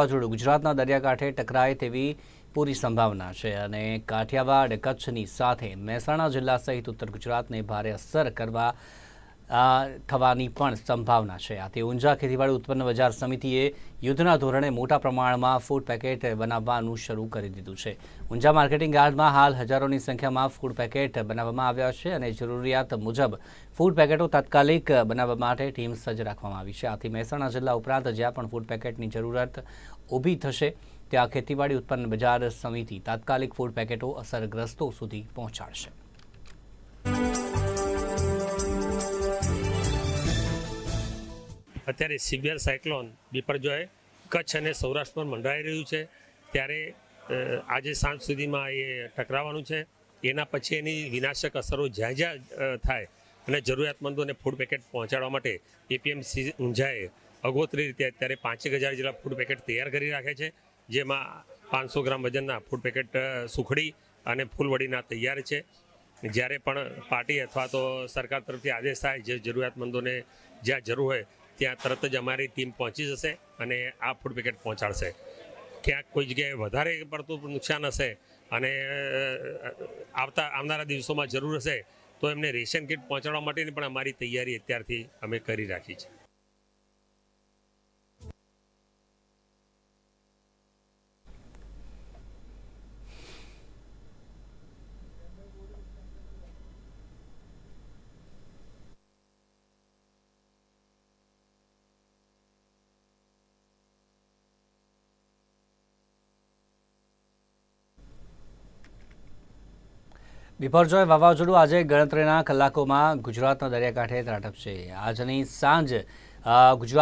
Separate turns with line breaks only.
વાવાઝોડું ગુજરાતના દરિયાકાંઠે ટકરાય તેવી પૂરી સંભાવના છે અને કાઠિયાવાડ કચ્છની સાથે મહેસાણા જિલ્લા સહિત ઉત્તર ગુજરાતને ભારે અસર કરવા થવાની પણ સંભાવના છે આથી ઊંઝા ખેતીવાડી ઉત્પન્ન બજાર સમિતિએ યુદ્ધના ધોરણે મોટા પ્રમાણમાં ફૂડ પેકેટ બનાવવાનું શરૂ કરી દીધું છે ઊંઝા માર્કેટિંગ યાર્ડમાં હાલ હજારોની સંખ્યામાં ફૂડ પેકેટ બનાવવામાં આવ્યા છે અને જરૂરિયાત મુજબ ફૂડ પેકેટો તાત્કાલિક બનાવવા માટે ટીમ સજ્જ રાખવામાં આવી છે આથી મહેસાણા જિલ્લા ઉપરાંત જ્યાં પણ ફૂડ પેકેટની જરૂરિયાત ઊભી થશે ત્યાં ખેતીવાડી ઉત્પન્ન બજાર સમિતિ તાત્કાલિક ફૂડ પેકેટો અસરગ્રસ્તો સુધી પહોંચાડશે
અત્યારે સિવિયર સાયક્લોન બિપરજોય કચ્છ અને સૌરાષ્ટ્ર સૌરાષ્ટ્રમાં મંડરાઈ રહ્યું છે ત્યારે આજે સાંજ સુધીમાં એ ટકરાવાનું છે એના પછી એની વિનાશક અસરો જ્યાં જ્યાં થાય અને જરૂરિયાતમંદોને ફૂડ પેકેટ પહોંચાડવા માટે એપીએમસી ઊંઝાએ અગોતરી રીતે અત્યારે પાંચેક હજાર જેટલા ફૂડ પેકેટ તૈયાર કરી રાખે છે જેમાં પાંચસો ગ્રામ વજનના ફૂડ પેકેટ સુખડી અને ફૂલવડીના તૈયાર છે જ્યારે પણ પાર્ટી અથવા તો સરકાર તરફથી આદેશ થાય જે જરૂરિયાતમંદોને જ્યાં જરૂર હોય ત્યાં તરત જ અમારી ટીમ પહોંચી જશે અને આ ફૂડ પેકેટ પહોંચાડશે ક્યાંક કોઈ જગ્યાએ વધારે પડતું નુકસાન હશે અને આવતા આવનારા દિવસોમાં જરૂર હશે તો એમને રેશન કીટ પહોંચાડવા માટેની પણ અમારી તૈયારી અત્યારથી અમે કરી રાખી છે
બિપરજોય વાવાઝોડું આજે ગણતરીના કલાકોમાં ગુજરાતના દરિયાકાંઠે ત્રાટકશે આજની સાંજ ગુજરાત